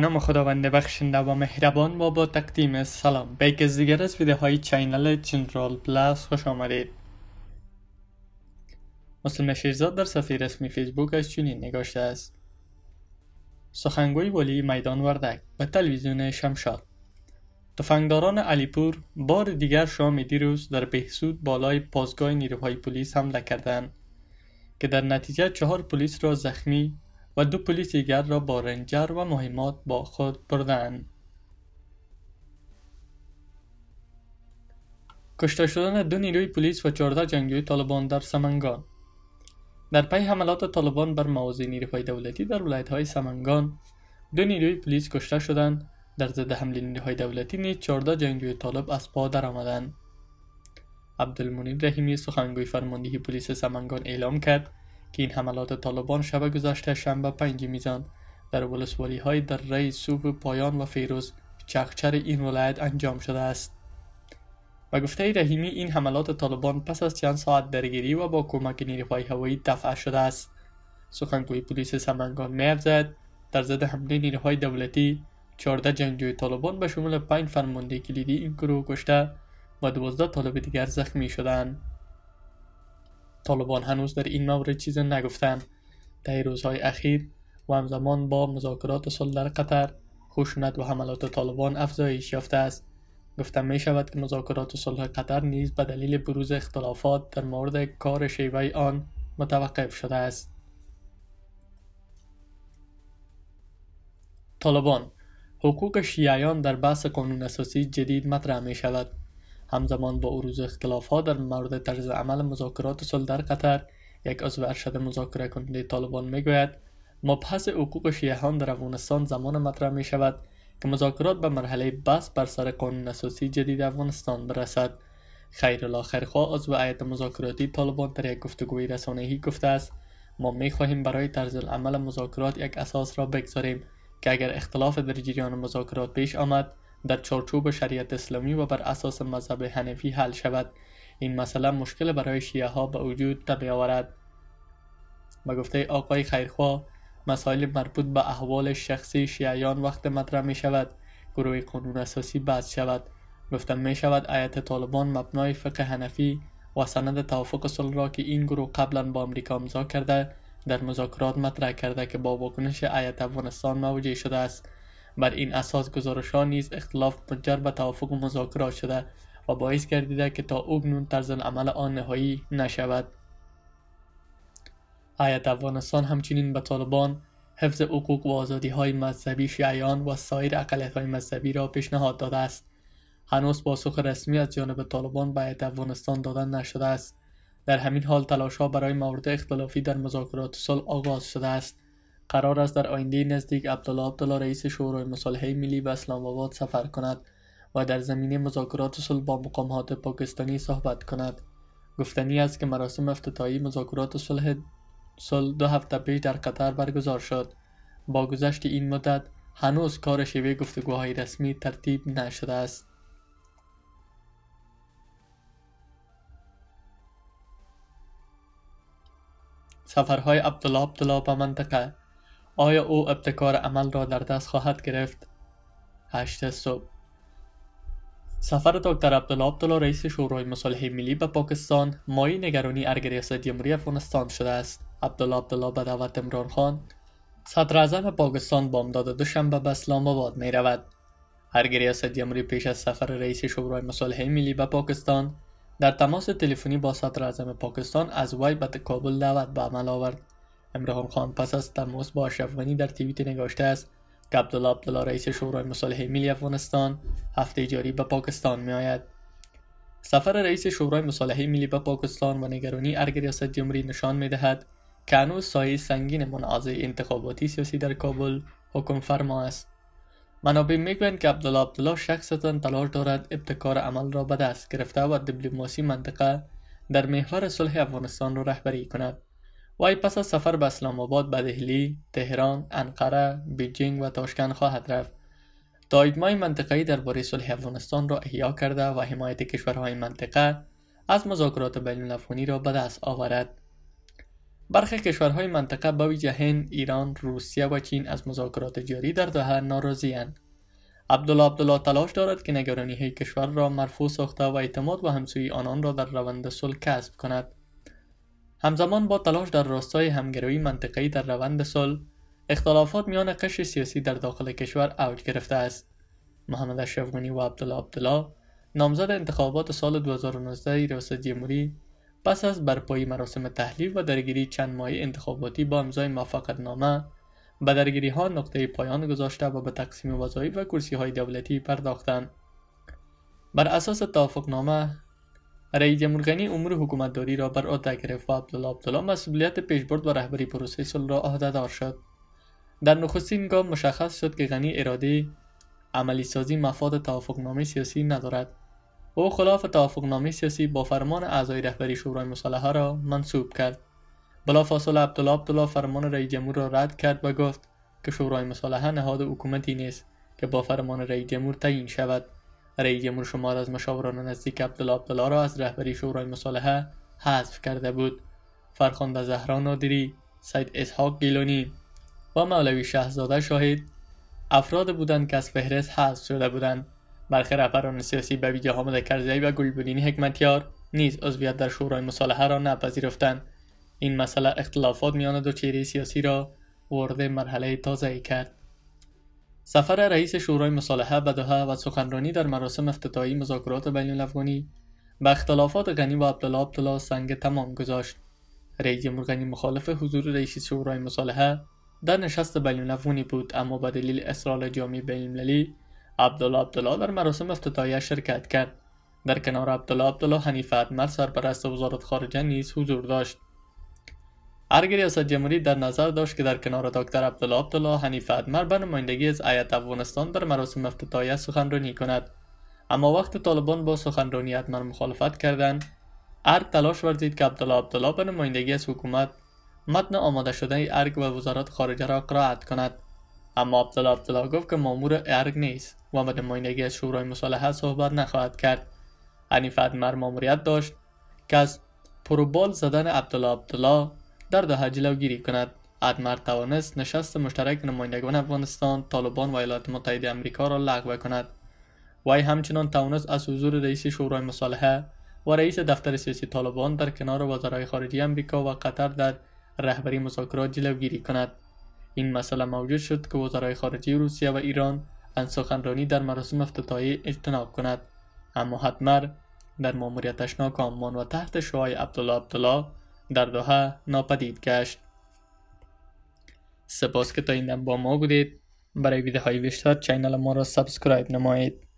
نام خداوند بخشنده و مهربان ما با تقدیم سلام به یکی از دیگر از ویدیوهای چینل جنرال پلاس خوش آمدید مسلم شیرزاد در صفحه رسمی از چنین نگاشته است سخنگوی ولی میدان وردک به تلویزیون شمشاد تفنگداران علیپور بار دیگر شام دیروز در بهسود بالای پازگاه نیروهای پلیس حمله کردند که در نتیجه چهار پلیس را زخمی و دو پلیس دیگر را با رنجر و مهمات با خود بردن. کشته شدن دو نیروی پلیس و چهارده جنگجوی طالبان در سمنگان در پی حملات طالبان بر مواضع نیروهای دولتی در های سمنگان دو نیروی پلیس کشته شدند در ضد حمله نیروهای دولتی نیز چهارده جنگجوی طالب از پا درآمدند عبدالمنیر رحیمی سخنگوی فرماندهی پلیس سمنگان اعلام کرد که این حملات طالبان شب گذشته شنبه پنج میزان در ولسوالی های در ری صوب پایان و فیروز چخچر این ولایت انجام شده است و گفته رحیمی این حملات طالبان پس از چند ساعت درگیری و با کمک نیروهای هوایی دفع شده است سخنگوی پلیس می افزاید در ضد حمله نیروهای دولتی 14 جنگجوی طالبان به شمول 5 فرمانده کلیدی این گروه کشته و 12 طالب دیگر زخمی شدند طالبان هنوز در این مورد چیز نگفتند در روزهای اخیر و همزمان با مذاکرات صلح در قطر خشونت و حملات طالبان افزایش یافته است گفته می شود که مذاکرات صلح قطر نیز به دلیل بروز اختلافات در مورد کار شیوه آن متوقف شده است طالبان حقوق شیعیان در بحث قانون اساسی جدید مطرح می شود همزمان با اختلاف ها در مورد طرز عمل مذاکرات صلح در قطر یک عضو ارشد مذاکره کننده طالبان میگوید پس حقوق شیهان در افغانستان زمان مطرح می شود که مذاکرات به مرحله بس بر سر قانون اساسی جدید افغانستان برسد خیرالله خیرخواه عضو عیت مذاکراتی طالبان در یک گفتگوی رسانهی گفته است ما می خواهیم برای طرز عمل مذاکرات یک اساس را بگذاریم که اگر اختلاف در جریان مذاکرات پیش آمد در چارچوب شریعت اسلامی و بر اساس مذهب حنفی حل شود این مسئله مشکل برای شیعه ها به وجود تبی آورد به گفته آقای خیرخوا مسائل مربوط به احوال شخصی شیعیان وقت مطرح می شود گروه قانون اساسی بحث شود گفته می شود آیت طالبان مبنای فقه حنفی و سند توافق صلح را که این گروه قبلا با آمریکا امضا کرده در مذاکرات مطرح کرده که با واکنش آیت افغانستان موجه شده است بر این اساس گزارش ها نیز اختلاف منجر به توافق و مذاکرات شده و باعث گردیده که تا اکنون طرز عمل آن نهایی نشود آیت افغانستان همچنین به طالبان حفظ حقوق و آزادی های مذهبی شیعیان و سایر اقلیت های مذهبی را پیشنهاد داده است هنوز پاسخ رسمی از جانب طالبان به آیت افغانستان دادن نشده است در همین حال تلاش ها برای مورد اختلافی در مذاکرات صلح آغاز شده است قرار است در آینده نزدیک عبدالله عبدالله رئیس شورای مصالحه ملی به اسلام آباد سفر کند و در زمینه مذاکرات صلح با مقامات پاکستانی صحبت کند گفتنی است که مراسم افتتاحی مذاکرات صلح صلح دو هفته پیش در قطر برگزار شد با گذشت این مدت هنوز کار شیوه گفتگوهای رسمی ترتیب نشده است سفرهای عبدالله عبدالله به منطقه آیا او ابتکار عمل را در دست خواهد گرفت؟ هشت صبح سفر دکتر عبدالله عبدالله رئیس شورای مصالحه ملی به پاکستان مایی نگرانی ارگ ریاست جمهوری افغانستان شده است عبدالله عبدالله به دعوت امران خان صدر اعظم پاکستان بامداد دوشنبه به اسلام آباد می رود ارگ ریاست جمهوری پیش از سفر رئیس شورای مصالحه ملی به پاکستان در تماس تلفنی با صدر اعظم پاکستان از وی به کابل دعوت به عمل آورد امرهان خان پس از تماس با اشرفغانی در تیویت نگاشته است که عبدالله عبدالله رئیس شورای مصالحه ملی افغانستان هفته جاری به پاکستان می آید. سفر رئیس شورای مصالحه ملی به پاکستان و نگرانی ارگ ریاست جمهوری نشان می دهد که هنوز سایه سنگین منازع انتخاباتی سیاسی در کابل حکم فرما است. منابع گویند که عبدالله عبدالله شخصتا تلاش دارد ابتکار عمل را به دست گرفته و دیپلماسی منطقه در محور صلح افغانستان را رهبری کند. وی پس از سفر به اسلام آباد به دهلی، تهران، انقره، بیجینگ و تاشکند خواهد رفت تا اجماع منطقه‌ای درباره صلح افغانستان را احیا کرده و حمایت کشورهای منطقه از مذاکرات بین‌المللی را به دست آورد. برخی کشورهای منطقه به ویژه هند، ایران، روسیه و چین از مذاکرات جاری در دوحه ناراضی‌اند. عبدالله عبدالله تلاش دارد که نگرانی های کشور را مرفوع ساخته و اعتماد و همسوی آنان را در روند صلح کسب کند. همزمان با تلاش در راستای همگرایی منطقه‌ای در روند صلح اختلافات میان قشر سیاسی در داخل کشور اوج گرفته است محمد اشرف و عبدالله عبدالله نامزد انتخابات سال 2019 ریاست جمهوری پس از برپایی مراسم تحلیف و درگیری چند ماهی انتخاباتی با امضای موافقت نامه به درگیری ها نقطه پایان گذاشته و به تقسیم وظایف و کرسی های دولتی پرداختند بر اساس توافق نامه رئیس جمهور غنی امور حکومتداری را بر عهده گرفت و عبدالله عبدالله مسئولیت پیشبرد و رهبری پروسه صلح را عهدهدار شد در نخستین گام مشخص شد که غنی اراده عملی سازی مفاد توافقنامه سیاسی ندارد او خلاف توافقنامه سیاسی با فرمان اعضای رهبری شورای مصالحه را منصوب کرد بلافاصله عبدالله عبدالله فرمان رئیس جمهور را رد کرد و گفت که شورای مصالحه نهاد حکومتی نیست که با فرمان رئیس جمهور تعیین شود رئیس جمهور شمار از مشاوران نزدیک عبدالله عبدالله را از رهبری شورای مصالحه حذف کرده بود فرخانده زهرا نادری سید اسحاق گیلانی و مولوی شهزاده شاهد افراد بودند که از فهرست حذف شده بودند برخی رهبران سیاسی به ویژه حامد کرزی و گلبدین حکمتیار نیز عضویت در شورای مصالحه را نپذیرفتند این مسئله اختلافات میان دو چهره سیاسی را وارد مرحله تازه کرد سفر رئیس شورای مصالحه به و سخنرانی در مراسم افتتاحی مذاکرات بین الافغانی به اختلافات غنی و عبدالله عبدالله سنگ تمام گذاشت. رئیس جمهور غنی مخالف حضور رئیس شورای مصالحه در نشست بین بود اما به دلیل اصرار جامعه بین المللی عبدالله عبدالله در مراسم افتتاحیه شرکت کرد. در کنار عبدالله عبدالله حنیفه اتمر سرپرست وزارت خارجه نیز حضور داشت. ارگ ریاست جمهوری در نظر داشت که در کنار دکتر عبدالله عبدالله حنیف ادمر به نمایندگی از ایت افغانستان در مراسم افتتاحیه سخنرانی کند اما وقت طالبان با سخنرانی ادمر مخالفت کردند ارگ تلاش ورزید که عبدالله عبدالله به نمایندگی از حکومت متن آماده شده ارگ و وزارت خارجه را قرائت کند اما عبدالله عبدالله گفت که مامور ارگ نیست و به نمایندگی از شورای مصالحه صحبت نخواهد کرد حنیف ادمر ماموریت داشت که از پروبال زدن عبدالله عبدالله در ده جلوگیری کند ادمر توانست نشست مشترک نمایندگان افغانستان طالبان و ایالات متحده امریکا را لغو کند وی همچنان توانست از حضور رئیس شورای مصالحه و رئیس دفتر سیاسی طالبان در کنار وزرای خارجه امریکا و قطر در رهبری مذاکرات جلوگیری کند این مسئله موجود شد که وزرای خارجه روسیه و ایران از سخنرانی در مراسم افتتاحی اجتناب کند اما حتمر در ماموریتش ناکام و تحت شعای عبدالله عبدالله در دوها ناپدید گشت سپاس که تا این با ما بودید برای ویدیوهای بیشتر چینل ما را سابسکرایب نمایید